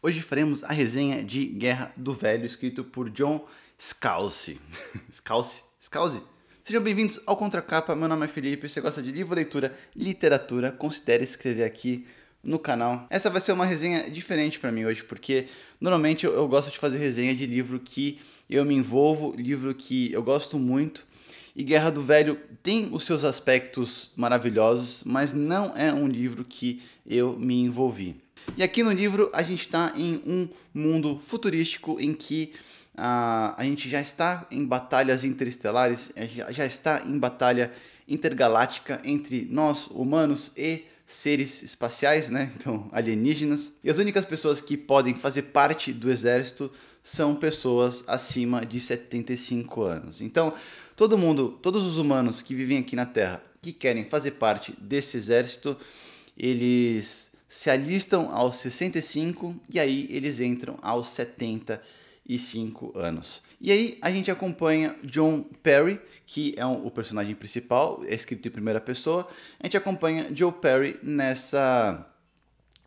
Hoje faremos a resenha de Guerra do Velho, escrito por John Scalzi. Scalzi? Scalzi? Sejam bem-vindos ao Contracapa, meu nome é Felipe, se você gosta de livro, leitura, literatura, considere se inscrever aqui no canal. Essa vai ser uma resenha diferente para mim hoje, porque normalmente eu, gosto de fazer resenha de livro que eu me envolvo, livro que eu gosto muito, e Guerra do Velho tem os seus aspectos maravilhosos, mas não é um livro que eu me envolvi. E aqui no livro a gente está em um mundo futurístico em que a, ah, a gente já está em batalhas interestelares, é, já está em batalha intergaláctica entre nós, humanos, e seres espaciais, né? Então, alienígenas. E as únicas pessoas que podem fazer parte do exército são pessoas acima de 75 anos. Então, Todo mundo, todos os humanos que vivem aqui na Terra, que querem fazer parte desse exército, eles se alistam aos 65 e aí eles entram aos 75 anos. E aí a gente acompanha John Perry, que é um, o personagem principal, é escrito em primeira pessoa. A gente acompanha Joe Perry nessa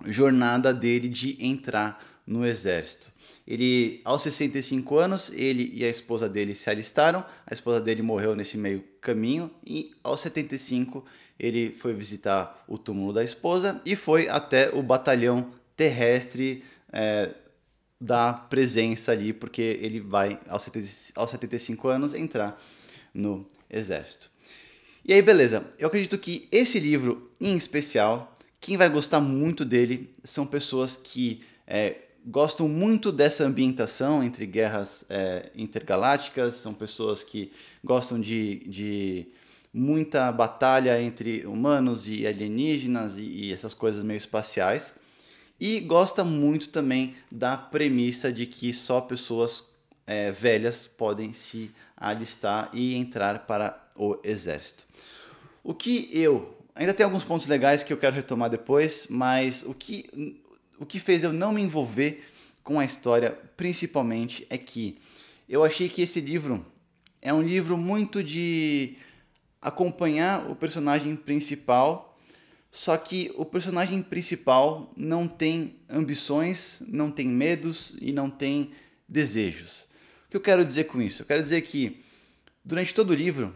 jornada dele de entrar no exército. Ele, aos 65 anos, ele e a esposa dele se alistaram. A esposa dele morreu nesse meio caminho e aos 75 ele foi visitar o túmulo da esposa e foi até o batalhão terrestre é, da presença ali, porque ele vai aos, 70, aos 75 anos entrar no exército. E aí, beleza? Eu acredito que esse livro, em especial, quem vai gostar muito dele são pessoas que é, gostam muito dessa ambientação entre guerras é, intergalácticas, são pessoas que gostam de, de muita batalha entre humanos e alienígenas e, e, essas coisas meio espaciais. E gosta muito também da premissa de que só pessoas é, velhas podem se alistar e entrar para o exército. O que eu. Ainda tem alguns pontos legais que eu quero retomar depois, mas o que o que fez eu não me envolver com a história, principalmente, é que eu achei que esse livro é um livro muito de acompanhar o personagem principal, só que o personagem principal não tem ambições, não tem medos e não tem desejos. O que eu quero dizer com isso? Eu quero dizer que durante todo o livro,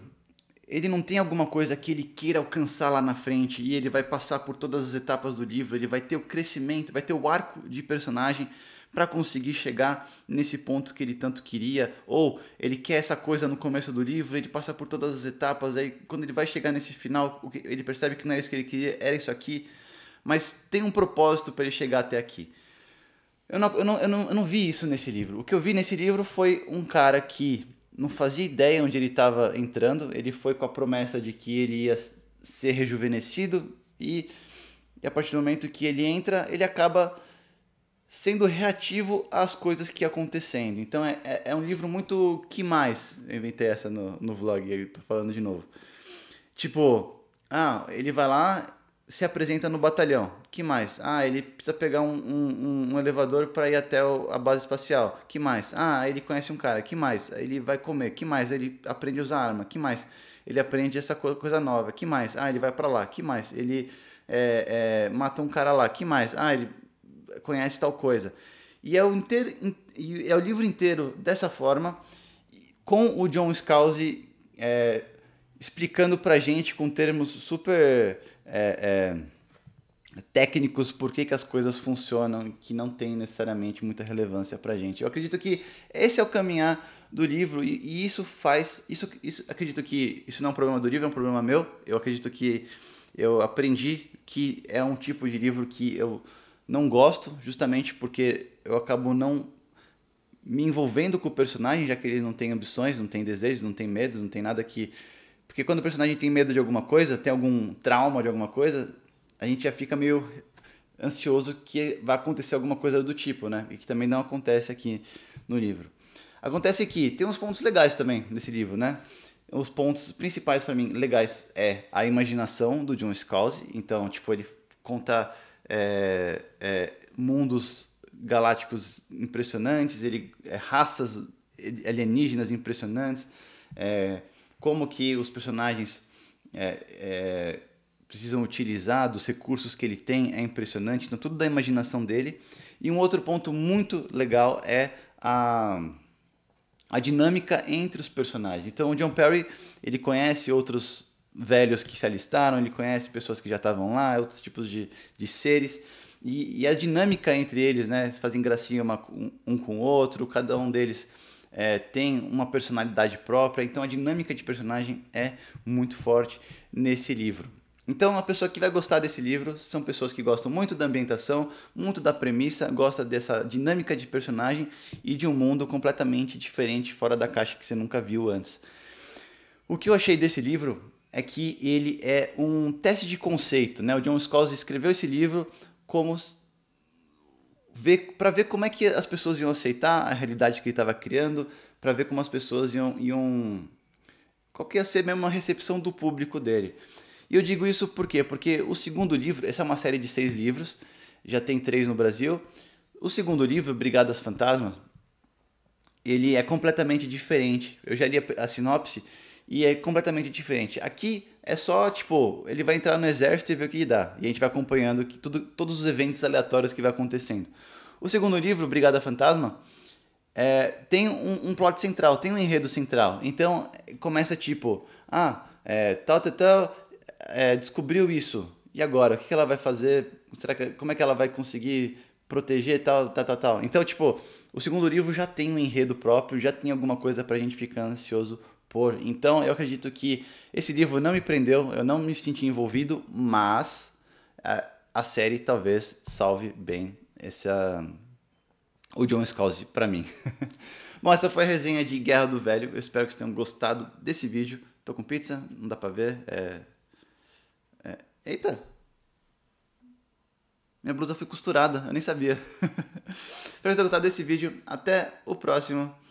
ele não tem alguma coisa que ele queira alcançar lá na frente e ele vai passar por todas as etapas do livro, ele vai ter o crescimento, vai ter o arco de personagem para conseguir chegar nesse ponto que ele tanto queria, ou ele quer essa coisa no começo do livro, ele passa por todas as etapas, aí quando ele vai chegar nesse final, ele percebe que não é isso que ele queria, era isso aqui, mas tem um propósito para ele chegar até aqui. Eu não, eu, não, eu, não, eu não vi isso nesse livro. O que eu vi nesse livro foi um cara que não fazia ideia onde ele estava entrando. Ele foi com a promessa de que ele ia ser rejuvenescido e, e a partir do momento que ele entra, ele acaba sendo reativo às coisas que acontecendo. Então é, é, é, um livro muito que mais? Eu inventei essa no, no vlog, eu tô falando de novo. Tipo, ah, ele vai lá, se apresenta no batalhão. Que mais? Ah, ele precisa pegar um, um, um elevador para ir até o, a base espacial. Que mais? Ah, ele conhece um cara. Que mais? Ele vai comer. Que mais? Ele aprende a usar arma. Que mais? Ele aprende essa coisa nova. Que mais? Ah, ele vai para lá. Que mais? Ele é, é, mata um cara lá. Que mais? Ah, ele conhece tal coisa. E é o, inteiro, é o livro inteiro dessa forma, com o John Scalzi é, explicando para gente com termos super é, é, técnicos por que, que as coisas funcionam que não tem necessariamente muita relevância para gente. Eu acredito que esse é o caminhar do livro e, e isso faz isso, isso acredito que isso não é um problema do livro é um problema meu. Eu acredito que eu aprendi que é um tipo de livro que eu não gosto justamente porque eu acabo não me envolvendo com o personagem, já que ele não tem ambições, não tem desejos, não tem medos, não tem nada que porque quando o personagem tem medo de alguma coisa, tem algum trauma de alguma coisa, a gente já fica meio ansioso que vai acontecer alguma coisa do tipo, né? E que também não acontece aqui no livro. Acontece que tem uns pontos legais também nesse livro, né? Os pontos principais para mim legais é a imaginação do John Scalzi. Então, tipo, ele conta é, é, mundos galácticos impressionantes, ele é, raças alienígenas impressionantes, é, como que os personagens é, é, precisam utilizar dos recursos que ele tem é impressionante, então tudo da imaginação dele. E um outro ponto muito legal é a, a dinâmica entre os personagens. Então o John Perry ele conhece outros velhos que se alistaram, ele conhece pessoas que já estavam lá, outros tipos de, de seres. E, e a dinâmica entre eles, né? Eles fazem gracinha uma, um, um com o outro, cada um deles é, tem uma personalidade própria, então a dinâmica de personagem é muito forte nesse livro. Então, a pessoa que vai gostar desse livro são pessoas que gostam muito da ambientação, muito da premissa, gosta dessa dinâmica de personagem e de um mundo completamente diferente, fora da caixa que você nunca viu antes. O que eu achei desse livro é que ele é um teste de conceito, né? O John Scholes escreveu esse livro como ver para ver como é que as pessoas iam aceitar a realidade que ele estava criando, para ver como as pessoas iam, iam qual que ia ser mesmo a recepção do público dele. E eu digo isso por quê? Porque o segundo livro, essa é uma série de seis livros, já tem três no Brasil. O segundo livro, Brigadas Fantasmas, ele é completamente diferente. Eu já li a, a sinopse e é completamente diferente. Aqui é só, tipo, ele vai entrar no exército e ver o que dá. E a gente vai acompanhando que tudo, todos os eventos aleatórios que vai acontecendo. O segundo livro, Brigada Fantasma, é, tem um, um, plot central, tem um enredo central. Então começa tipo, ah, é, tal, tal, tal é, descobriu isso. E agora? O que ela vai fazer? Que, como é que ela vai conseguir proteger tal, tal, tal, tal? Então, tipo, o segundo livro já tem um enredo próprio, já tem alguma coisa pra gente ficar ansioso então, eu acredito que esse livro não me prendeu, eu não me senti envolvido, mas a, é, a série talvez salve bem essa o John Scalzi para mim. Bom, essa foi a resenha de Guerra do Velho. Eu espero que vocês tenham gostado desse vídeo. Tô com pizza, não dá pra ver. É... É... Eita! Minha blusa foi costurada, eu nem sabia. espero que tenham gostado desse vídeo. Até o próximo.